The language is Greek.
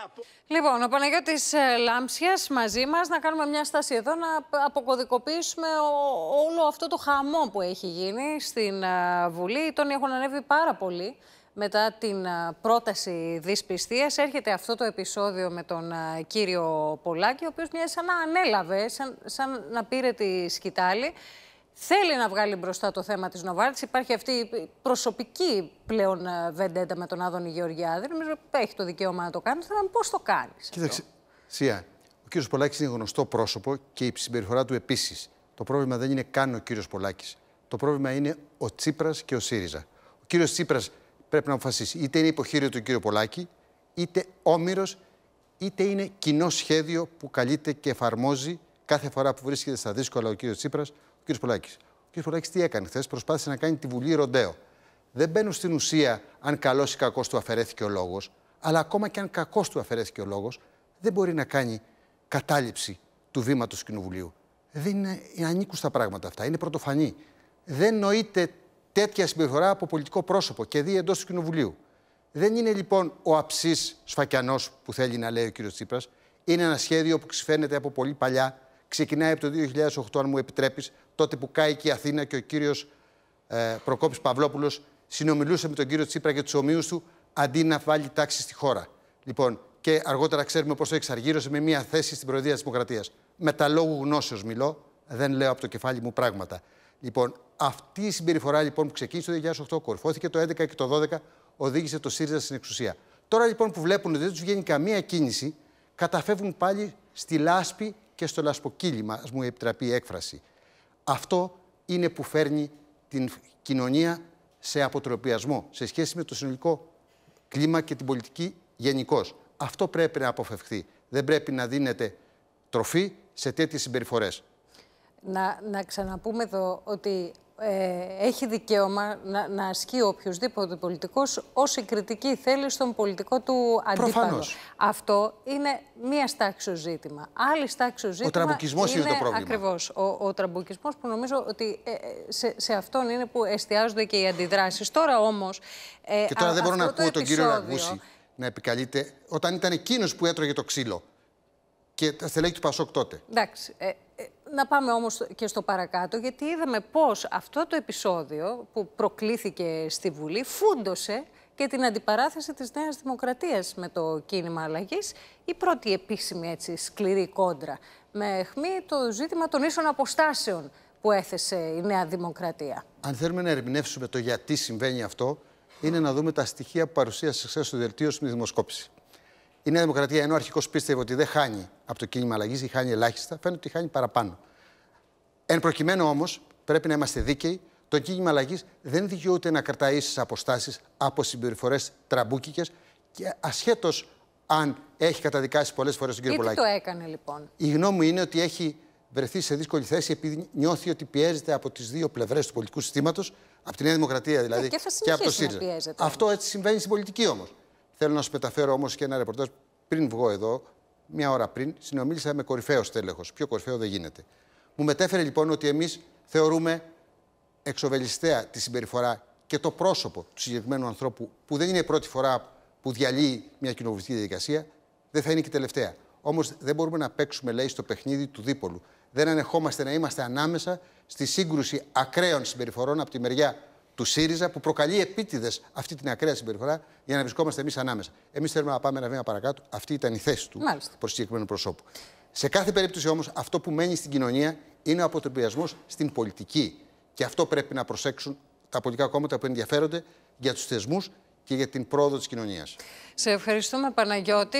να πω. Λοιπόν, ο Παναγιώτης ε, Λάμψιας μαζί μας να κάνουμε μια στάση εδώ να αποκωδικοποιήσουμε όλο αυτό το χαμό που έχει γίνει στην ε, Βουλή. Οι τόνοι έχουν ανέβει πάρα πολύ μετά την ε, πρόταση δυσπιστίας. Έρχεται αυτό το επεισόδιο με τον κύριο Πολάκη, ο οποίος μοιάζει σαν να ανέλαβε, σαν, σαν να πήρε τη σκητάλη θέλει να βγάλει μπροστά το θέμα της Νοβάρτης. Υπάρχει αυτή η προσωπική πλέον ε, βεντέτα με τον Άδωνη Γεωργιάδη. Νομίζω έχει το δικαίωμα να το κάνει. Θέλω να πώ το κάνεις. Κοίταξε, Σία, ο κύριος Πολάκης είναι γνωστό πρόσωπο και η συμπεριφορά του επίσης. Το πρόβλημα δεν είναι καν ο κύριος Πολάκης. Το πρόβλημα είναι ο Τσίπρας και ο ΣΥΡΙΖΑ. Ο κύριος Τσίπρας πρέπει να αποφασίσει είτε είναι υποχείριο του κύριου Πολάκη, είτε όμοιρος, είτε είναι κοινό σχέδιο που καλείται και εφαρμόζει κάθε φορά που βρίσκεται στα δύσκολα ο κύριος Τσίπρας, ο κ. Πολάκη. Ο τι έκανε χθες, προσπάθησε να κάνει τη Βουλή ροντέο. Δεν μπαίνουν στην ουσία αν καλός ή κακός του αφαιρέθηκε ο λόγος, αλλά ακόμα και αν κακός του αφαιρέθηκε ο λόγος, δεν μπορεί να κάνει κατάληψη του βήματος του Κοινοβουλίου. Δεν είναι, ε, ανήκουν στα πράγματα αυτά. Είναι πρωτοφανή. Δεν νοείται τέτοια συμπεριφορά από πολιτικό πρόσωπο και δει εντός του Κοινοβουλίου. Δεν είναι λοιπόν ο αψής σφακιανός που θέλει να λέει ο κ. Τσίπρας. Είναι ένα σχέδιο που ξυφαίνεται από πολύ παλιά ξεκινάει από το 2008, αν μου επιτρέπεις, τότε που και η Αθήνα και ο κύριος ε, Προκόπης Παυλόπουλος συνομιλούσε με τον κύριο Τσίπρα και τους ομοίους του αντί να βάλει τάξη στη χώρα. Λοιπόν, και αργότερα ξέρουμε πώ το εξαργύρωσε με μια θέση στην Προεδρία της Δημοκρατίας. Με τα λόγου γνώσεως μιλώ, δεν λέω από το κεφάλι μου πράγματα. Λοιπόν, αυτή η συμπεριφορά λοιπόν που ξεκίνησε το 2008, κορυφώθηκε το 2011 και το 2012, οδήγησε το ΣΥΡΙΖΑ στην εξουσία. Τώρα λοιπόν που βλέπουν ότι δεν τους βγαίνει καμία κίνηση, καταφεύγουν πάλι στη λάσπη και στο λασποκύλημα, ας μου επιτραπεί η έκφραση. Αυτό είναι που φέρνει την κοινωνία σε αποτροπιασμό σε σχέση με το συνολικό κλίμα και την πολιτική γενικώ. Αυτό πρέπει να αποφευχθεί. Δεν πρέπει να δίνεται τροφή σε τέτοιες συμπεριφορές. Να, να ξαναπούμε εδώ ότι ε, έχει δικαίωμα να, να ασκεί οποιοδήποτε πολιτικός όση κριτική θέλει στον πολιτικό του αντίπαλο. Προφανώς. Αυτό είναι μία στάξιο ζήτημα. Άλλη στάξιο ζήτημα. Ο τραμπουκισμός είναι, το πρόβλημα. Ακριβώς. Ο, ο που νομίζω ότι ε, ε, σε, σε αυτόν είναι που εστιάζονται και οι αντιδράσεις. Τώρα όμως. Ε, και τώρα δεν μπορώ να ακούω το τον κύριο Ραγκούση να επικαλείται όταν ήταν εκείνος που έτρωγε το ξύλο. Και τα στελέχη του Πασόκ τότε. Εντάξει. Ε, να πάμε όμως και στο παρακάτω, γιατί είδαμε πώς αυτό το επεισόδιο που προκλήθηκε στη Βουλή φούντωσε και την αντιπαράθεση της Νέας Δημοκρατίας με το κίνημα αλλαγής, η πρώτη επίσημη έτσι, σκληρή κόντρα με αιχμή το ζήτημα των ίσων αποστάσεων που έθεσε η Νέα Δημοκρατία. Αν θέλουμε να ερμηνεύσουμε το γιατί συμβαίνει αυτό, είναι να δούμε τα στοιχεία που παρουσίασε χθες στο δελτίο στην δημοσκόπηση η Νέα Δημοκρατία, ενώ αρχικώ πίστευε ότι δεν χάνει από το κίνημα αλλαγής ή χάνει ελάχιστα, φαίνεται ότι χάνει παραπάνω. Εν προκειμένου όμως, πρέπει να είμαστε δίκαιοι. Το κίνημα αλλαγής δεν δικαιούται να κρατάει ίσες αποστάσεις από συμπεριφορές τραμπούκικες και ασχέτως αν έχει καταδικάσει πολλές φορές τον κύριο Πολάκη. Τι το έκανε λοιπόν. Η γνώμη μου είναι ότι έχει βρεθεί σε δύσκολη θέση επειδή νιώθει ότι πιέζεται από τις δύο πλευρές του πολιτικού συστήματος, από τη Νέα Δημοκρατία δηλαδή ε, και, και από το ΣΥΡΙΖΑ. Αυτό έτσι συμβαίνει στην πολιτική όμως. Θέλω να σου μεταφέρω όμως και ένα ρεπορτάζ πριν βγω εδώ, μία ώρα πριν, συνομίλησα με κορυφαίο στέλεχος. Πιο κορυφαίο δεν γίνεται. Μου μετέφερε λοιπόν ότι εμείς θεωρούμε εξοβελιστέα τη συμπεριφορά και το πρόσωπο του συγκεκριμένου ανθρώπου, που δεν είναι η πρώτη φορά που διαλύει μια κοινοβουλευτική διαδικασία, δεν θα είναι και η τελευταία. Όμως δεν μπορούμε να παίξουμε, λέει, στο παιχνίδι του δίπολου. Δεν ανεχόμαστε να είμαστε ανάμεσα στη σύγκρουση ακραίων συμπεριφορών από τη μεριά του ΣΥΡΙΖΑ που προκαλεί επίτηδες αυτή την ακραία συμπεριφορά για να βρισκόμαστε εμείς ανάμεσα. Εμείς θέλουμε να πάμε ένα βήμα παρακάτω. Αυτή ήταν η θέση του προ συγκεκριμένου προσώπου. Σε κάθε περίπτωση όμως, αυτό που μένει στην κοινωνία είναι ο αποτροπιασμός στην πολιτική. Και αυτό πρέπει να προσέξουν τα πολιτικά κόμματα που ενδιαφέρονται για τους θεσμούς και για την πρόοδο της κοινωνίας. Σε ευχαριστούμε, Παναγιώτη.